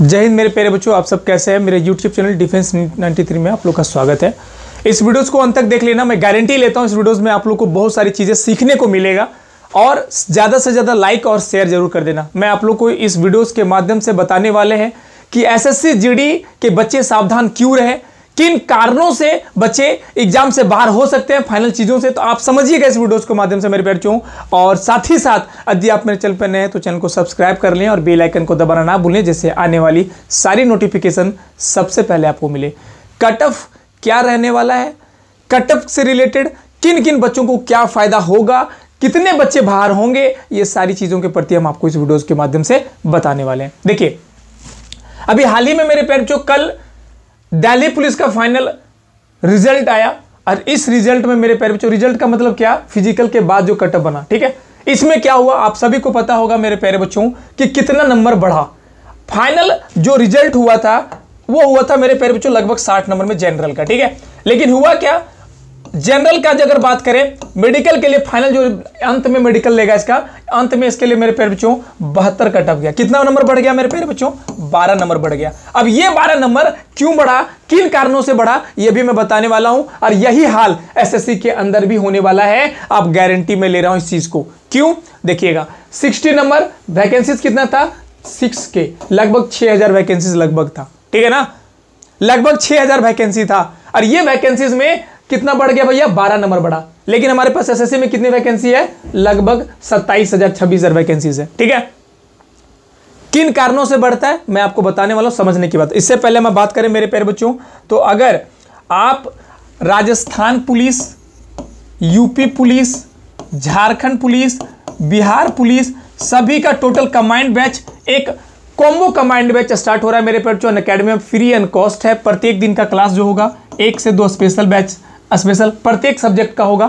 जय हिंद मेरे प्यारे बच्चों आप सब कैसे हैं मेरे YouTube चैनल डिफेंस 93 में आप लोग का स्वागत है इस वीडियोस को अंत तक देख लेना मैं गारंटी लेता हूं इस वीडियोस में आप लोग को बहुत सारी चीज़ें सीखने को मिलेगा और ज़्यादा से ज़्यादा लाइक और शेयर जरूर कर देना मैं आप लोग को इस वीडियोज़ के माध्यम से बताने वाले हैं कि एस एस के बच्चे सावधान क्यों रहे किन कारणों से बच्चे एग्जाम से बाहर हो सकते हैं फाइनल चीज़ों से तो आप समझिएगा इस वीडियोस के माध्यम से मेरे बैठ चुके और साथ ही साथ यदि आप मेरे चैनल पर नए हैं तो चैनल को सब्सक्राइब कर लें और बेल आइकन को दबाना ना भूलें जिससे आने वाली सारी नोटिफिकेशन सबसे पहले आपको मिले कट ऑफ क्या रहने वाला है कट ऑफ से रिलेटेड किन किन बच्चों को क्या फ़ायदा होगा कितने बच्चे बाहर होंगे ये सारी चीज़ों के प्रति हम आपको इस वीडियोज़ के माध्यम से बताने वाले हैं देखिए अभी हाल ही में मेरे पैर जो कल दिल्ली पुलिस का फाइनल रिजल्ट आया और इस रिजल्ट में मेरे पैर बच्चों रिजल्ट का मतलब क्या फिजिकल के बाद जो कटअप बना ठीक है इसमें क्या हुआ आप सभी को पता होगा मेरे प्यारे बच्चों कि कितना नंबर बढ़ा फाइनल जो रिजल्ट हुआ था वो हुआ था मेरे प्यारे बच्चों लगभग साठ नंबर में जनरल का ठीक है लेकिन हुआ क्या जनरल का अगर बात करें मेडिकल के लिए फाइनल जो अंत में मेडिकल लेगा इसका अंत में इसके लिए मेरे प्यारे बच्चों बहत्तर कट ऑफ गया कितना नंबर बढ़ गया मेरे प्यारे बच्चों बारह नंबर बढ़ गया अब ये बारह नंबर क्यों बढ़ा किन कारणों से बढ़ा ये भी मैं बताने वाला हूं और यही हाल एसएससी के अंदर भी होने वाला है आप गारंटी में ले रहा हूं इस चीज को क्यों देखिएगा सिक्सटी नंबर वैकेंसी कितना था सिक्स के लगभग छह हजार वैकेंसीज लगभग था ठीक है ना लगभग छह हजार वैकेंसी था और ये वैकेंसी में कितना बढ़ गया भैया बारह नंबर बढ़ा लेकिन हमारे पास एसएससी में कितनी वैकेंसी है लगभग सत्ताईस हजार छब्बीस हजार वैकेंसी है ठीक है किन कारणों से बढ़ता है मैं आपको बताने वाला हूं समझने की बात इससे पहले मैं बात करें मेरे पैर बच्चों तो अगर आप Rajasthan police UP police Jharkhand police Bihar police सभी का टोटल कमांड बैच एक कॉम्बो कमांड बैच स्टार्ट हो रहा है मेरे पैर बच्चों अकेडमी में फ्री एंड कॉस्ट है प्रत्येक दिन का क्लास जो होगा एक से दो स्पेशल बैच स्पेशल प्रत्येक सब्जेक्ट का होगा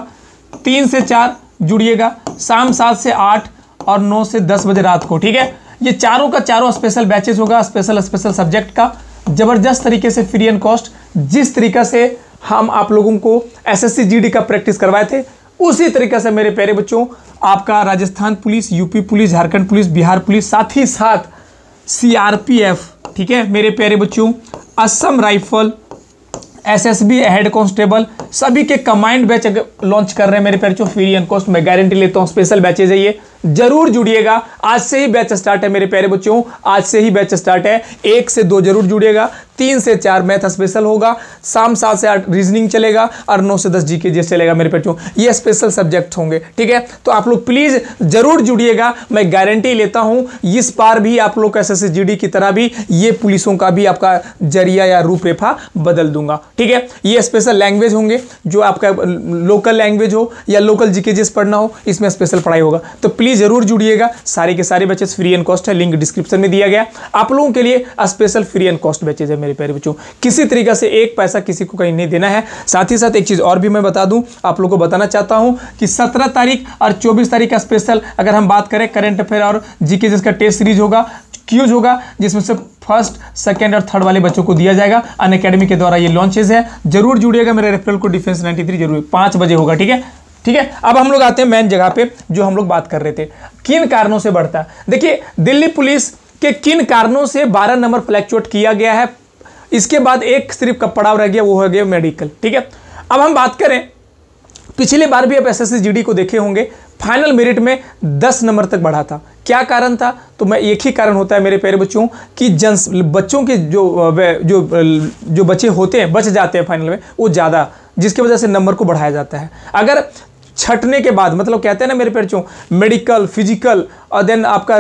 तीन से चार जुड़िएगा शाम सात से आठ और नौ से दस बजे रात को ठीक है ये चारों का चारों स्पेशल बैचेस होगा स्पेशल स्पेशल सब्जेक्ट का ज़बरदस्त तरीके से फ्री एंड कॉस्ट जिस तरीका से हम आप लोगों को एसएससी जीडी का प्रैक्टिस करवाए थे उसी तरीके से मेरे प्यारे बच्चों आपका Rajasthan police UP police Jharkhand police Bihar police साथ ही साथ सी ठीक है मेरे प्यारे बच्चों Assam rifle SSB head constable सभी के कंबाइंड बैच लॉन्च कर रहे हैं मेरे पैर जो फ्री एंड कॉस्ट मैं गारंटी लेता हूँ स्पेशल बैचेज है ये जरूर जुड़िएगा आज से ही बैच स्टार्ट है मेरे प्यारे बच्चों आज से ही बैच स्टार्ट है एक से दो जरूर जुड़िएगा तीन से चार मैथ स्पेशल होगा शाम सात से आठ रीजनिंग चलेगा और नौ से दस जी के चलेगा मेरे बच्चों ये स्पेशल सब्जेक्ट होंगे ठीक है तो आप लोग प्लीज़ जरूर जुड़िएगा मैं गारंटी लेता हूं इस बार भी आप लोग एस एस की तरह भी ये पुलिसों का भी आपका जरिया या रूपरेखा बदल दूंगा ठीक है ये स्पेशल लैंग्वेज होंगे जो आपका लोकल लैंग्वेज हो या लोकल जी पढ़ना हो इसमें स्पेशल पढ़ाई होगा तो प्लीज़ भी जरूर जुड़िएगा सारे के सारे बैचेस फ्री एंड कॉस्ट है लिंक डिस्क्रिप्शन में दिया गया आप लोगों के लिए special free and cost batches है मेरे प्यारे बच्चों किसी तरीके से एक पैसा किसी को कहीं नहीं देना है साथ ही साथ एक चीज़ और भी मैं बता दूं आप लोगों को बताना चाहता हूं कि 17 तारीख और 24 तारीख का स्पेशल अगर हम बात करें करंट अफेयर और जीके जिसका टेस्ट सीरीज होगा क्यूज होगा जिसमें से फर्स्ट सेकेंड और थर्ड वाले बच्चों को दिया जाएगा अन अकेडमी के द्वारा ये लॉन्चेज है जरूर जुड़िएगा मेरे रेफरल को डिफेंस 93 जरूर पांच बजे होगा ठीक है ठीक है अब हम लोग आते हैं मेन जगह पे जो हम लोग बात कर रहे थे किन कारणों से बढ़ता है देखिए दिल्ली पुलिस के किन कारणों से 12 नंबर फ्लैक्चुएट किया गया है इसके बाद एक सिर्फ का पड़ाव रह गया वो हो गया मेडिकल ठीक है अब हम बात करें पिछले बार भी आप एस एस को देखे होंगे फाइनल मेरिट में 10 नंबर तक बढ़ा था क्या कारण था तो मैं एक ही कारण होता है मेरे प्यारे बच्चों कि जन बच्चों के जो जो जो बच्चे होते हैं बच जाते हैं फाइनल में वो ज़्यादा जिसकी वजह से नंबर को बढ़ाया जाता है अगर छटने के बाद मतलब कहते हैं ना मेरे बच्चों मेडिकल फिजिकल और देन आपका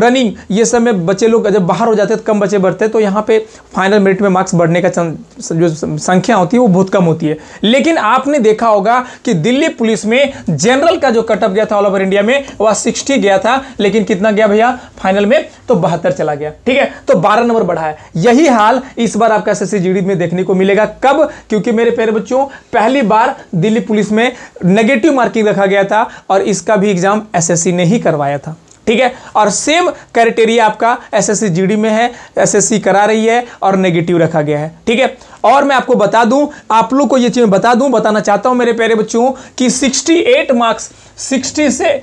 रनिंग ये सब में बच्चे लोग जब बाहर हो जाते हैं तो कम बच्चे बढ़ते हैं तो यहाँ पे फाइनल मेरिट में मार्क्स बढ़ने का जो संख्या होती है वो बहुत कम होती है लेकिन आपने देखा होगा कि दिल्ली पुलिस में जनरल का जो कटअप गया था ऑल ओवर इंडिया में वह सिक्सटी गया था लेकिन कितना गया भैया फाइनल में तो बहत्तर चला गया ठीक है तो बारह नंबर बढ़ा है यही हाल इस बार आपका एस एस में देखने को मिलेगा कब क्योंकि मेरे प्यारे बच्चों पहली बार दिल्ली पुलिस में नेगेटिव मार्किंग रखा गया था और इसका भी एग्जाम एसएससी ने ही करवाया था ठीक है और सेम क्राइटेरिया आपका एसएससी जीडी में है एसएससी करा रही है और नेगेटिव रखा गया है ठीक है और मैं आपको बता दूं आप लोग को ये चीज़ बता दूं बताना चाहता हूं मेरे प्यारे बच्चों कि 68 मार्क्स 60 से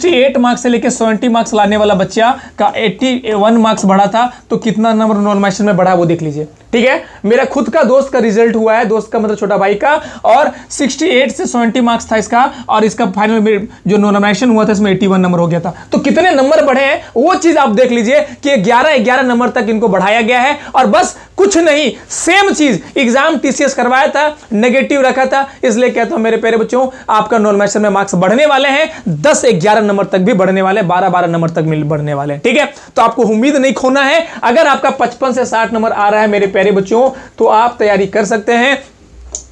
68 मार्क्स से लेकर 70 मार्क्स लाने वाला बच्चा का 81 मार्क्स बढ़ा था तो कितना नंबर नॉर्मेशन में बढ़ा वो देख लीजिए ठीक है मेरा खुद का दोस्त का रिजल्ट हुआ है दोस्त का मतलब छोटा भाई का और 68 से 70 मार्क्स था इसका और इसका फाइनल जो नॉर्मेशन हुआ था इसमें 81 नंबर हो गया था तो कितने नंबर बढ़े हैं वो चीज़ आप देख लीजिए कि ग्यारह ग्यारह नंबर तक इनको बढ़ाया गया है और बस कुछ नहीं सेम चीज़ प्लीज एग्जाम टीसीएस करवाया था नेगेटिव रखा था इसलिए कहता हूं मेरे प्यारे बच्चों आपका नॉन मैथ्स में मार्क्स बढ़ने वाले हैं दस ग्यारह नंबर तक भी बढ़ने वाले बारह बारह नंबर तक बढ़ने वाले ठीक है तो आपको उम्मीद नहीं खोना है अगर आपका पचपन से साठ नंबर आ रहा है मेरे प्यारे बच्चों तो आप तैयारी कर सकते हैं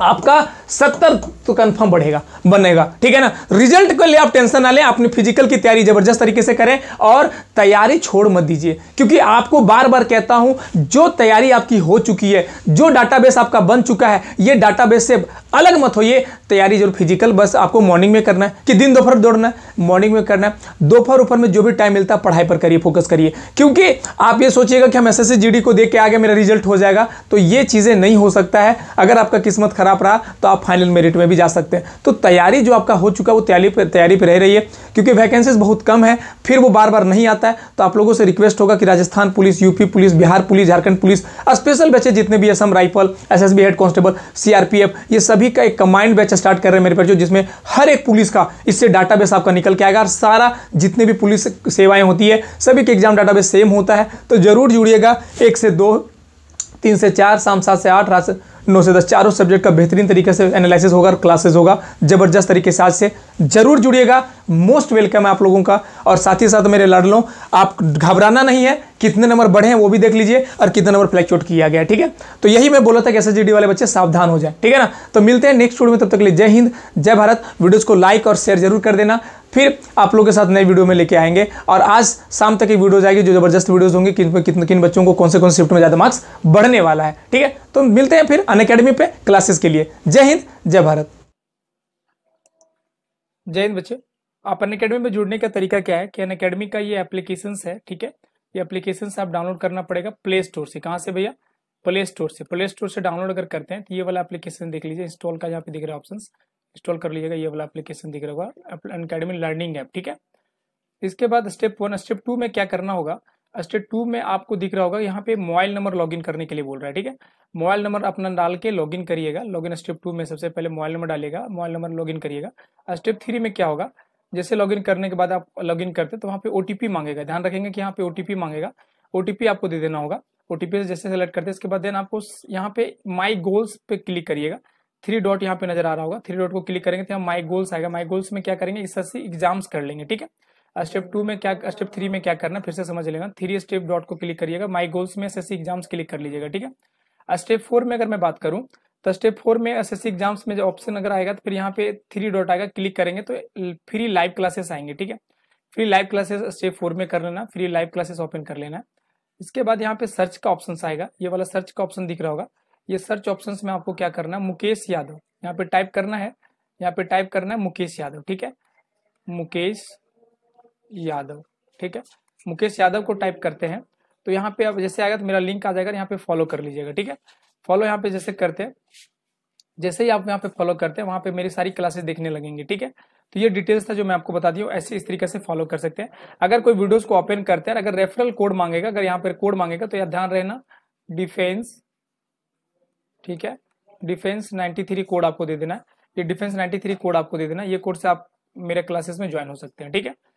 आपका सत्तर तो कंफर्म बढ़ेगा बनेगा ठीक है ना रिजल्ट के लिए आप टेंशन ना लें अपनी फिजिकल की तैयारी जबरदस्त तरीके से करें और तैयारी छोड़ मत दीजिए क्योंकि आपको बार बार कहता हूं जो तैयारी आपकी हो चुकी है जो डाटाबेस आपका बन चुका है ये डाटाबेस से अलग मत होइए तैयारी जरूर फिजिकल बस आपको मॉर्निंग में करना है कि दिन दोपहर दौड़ना है मॉर्निंग में करना है दोपहर ऊपर में जो भी टाइम मिलता है पढ़ाई पर करिए फोकस करिए क्योंकि आप ये सोचिएगा कि हम एस एस को देख के आगे मेरा रिजल्ट हो जाएगा तो ये चीज़ें नहीं हो सकता है अगर आपका किस्मत खराब रहा तो आप फाइनल मेरिट में भी जा सकते हैं तो तैयारी जो आपका हो चुका है वो तैयारी पर तैयारी पर रह रही है क्योंकि वैकेंसीज बहुत कम है फिर वो बार बार नहीं आता है तो आप लोगों से रिक्वेस्ट होगा कि Rajasthan police UP police Bihar police Jharkhand police special batches जितने भी Assam rifle S head constable CRPF ये सभी का एक कमाइंड बैच स्टार्ट कर रहे हैं मेरे पर जो जिसमें हर एक पुलिस का इससे डाटाबेस आपका निकल के आएगा सारा जितने भी पुलिस सेवाएं होती है सभी के एग्जाम डाटाबेस सेम होता है तो जरूर जुड़िएगा एक से दो तीन से चार शाम सात से आठ रात नौ से दस चारों सब्जेक्ट का बेहतरीन तरीके से एनालिसिस होगा और क्लासेस होगा जबरदस्त तरीके से आज से जरूर जुड़िएगा मोस्ट वेलकम है आप लोगों का और साथ ही साथ मेरे लड़ लो आप घबराना नहीं है कितने नंबर बढ़े हैं वो भी देख लीजिए और कितने नंबर फ्लैक्चुएट किया गया ठीक है तो यही मैं बोला था कि एस वाले बच्चे सावधान हो जाए ठीक है ना तो मिलते हैं नेक्स्ट वीडियो में तब तक लिए जय हिंद जय भारत वीडियोज़ को लाइक और शेयर जरूर कर देना फिर आप लोगों के साथ नए वीडियो में लेके आएंगे और आज शाम तक एक वीडियोज आएगी जो जबरदस्त वीडियोज होंगे किन किन किन बच्चों को कौन से कौन से शिफ्ट में ज़्यादा मार्क्स बढ़ने वाला है ठीक है तो मिलते हैं फिर अन अकेडमी पे क्लासेस के लिए जय हिंद जय भारत जय हिंद बच्चे आप अन अकेडमी में जुड़ने का तरीका क्या है कि अन अकेडमी का ये एप्लीकेशन है ठीक है ये एप्लीकेशन आप डाउनलोड करना पड़ेगा प्ले स्टोर से कहाँ से भैया प्ले स्टोर से प्ले स्टोर से डाउनलोड अगर करते हैं तो ये वाला एप्लीकेशन देख लीजिए इंस्टॉल का यहाँ पे दिख रहा है ऑप्शन इंस्टॉल कर लीजिएगा ये वाला एप्लीकेशन दिख रहा होगा अकेडमी लर्निंग ऐप ठीक है इसके बाद स्टेप वन स्टेप टू में क्या करना होगा स्टेप टू में आपको दिख रहा होगा यहाँ पे मोबाइल नंबर लॉगिन करने के लिए बोल रहा है ठीक है मोबाइल नंबर अपना डाल के लॉगिन करिएगा लॉगिन स्टेप टू में सबसे पहले मोबाइल नंबर डालिएगा मोबाइल नंबर लॉगिन करिएगा स्टेप थ्री में क्या होगा जैसे लॉगिन करने के बाद आप लॉगिन करते तो वहाँ पे ओ मांगेगा ध्यान रखेंगे कि यहाँ पे ओ मांगेगा ओ आपको दे देना होगा ओ से जैसे सेलेक्ट करते हैं इसके बाद देन आपको यहाँ पे माई गोल्स पे क्लिक करिएगा थ्री डॉट यहाँ पे नजर आ रहा होगा थ्री डॉट को क्लिक करेंगे तो यहाँ माई गोल्स आएगा माई गोल्स में क्या करेंगे इससे एग्जाम्स कर लेंगे ठीक है स्टेप टू में क्या स्टेप थ्री में क्या करना फिर से समझ लेना थ्री स्टेप डॉट को क्लिक करिएगा माई गोल्स में एस एस एग्जाम्स क्लिक कर लीजिएगा ठीक है स्टेप फोर में अगर मैं बात करूँ तो स्टेप फोर में एस एस एग्जाम्स में जो ऑप्शन अगर आएगा तो फिर यहाँ पे थ्री डॉट आएगा क्लिक करेंगे तो फ्री लाइव क्लासेस आएंगे ठीक है free live classes step four में कर लेना फ्री लाइव क्लासेस ओपन कर लेना इसके बाद यहाँ पे सर्च का ऑप्शन आएगा ये वाला सर्च का ऑप्शन दिख रहा होगा ये सर्च ऑप्शन में आपको क्या करना है मुकेश यादव यहाँ पे टाइप करना है यहाँ पे टाइप करना है मुकेश यादव ठीक है मुकेश यादव ठीक है मुकेश यादव को टाइप करते हैं तो यहाँ पे अब जैसे आएगा तो मेरा लिंक आ जाएगा यहाँ पे फॉलो कर लीजिएगा ठीक है फॉलो यहाँ पे जैसे करते हैं जैसे ही आप यहाँ पे फॉलो करते हैं वहां पे मेरी सारी क्लासेस देखने लगेंगे ठीक है तो ये डिटेल्स था जो मैं आपको बता दी ऐसे इस तरीके से फॉलो कर सकते हैं अगर कोई वीडियोस को ओपन करते हैं अगर रेफरल कोड मांगेगा अगर यहाँ पर कोड मांगेगा तो यह ध्यान रहना डिफेंस ठीक है डिफेंस 93 कोड आपको दे देना है ये डिफेंस 93 कोड आपको दे देना ये कोड से आप मेरे क्लासेस में ज्वाइन हो सकते हैं ठीक है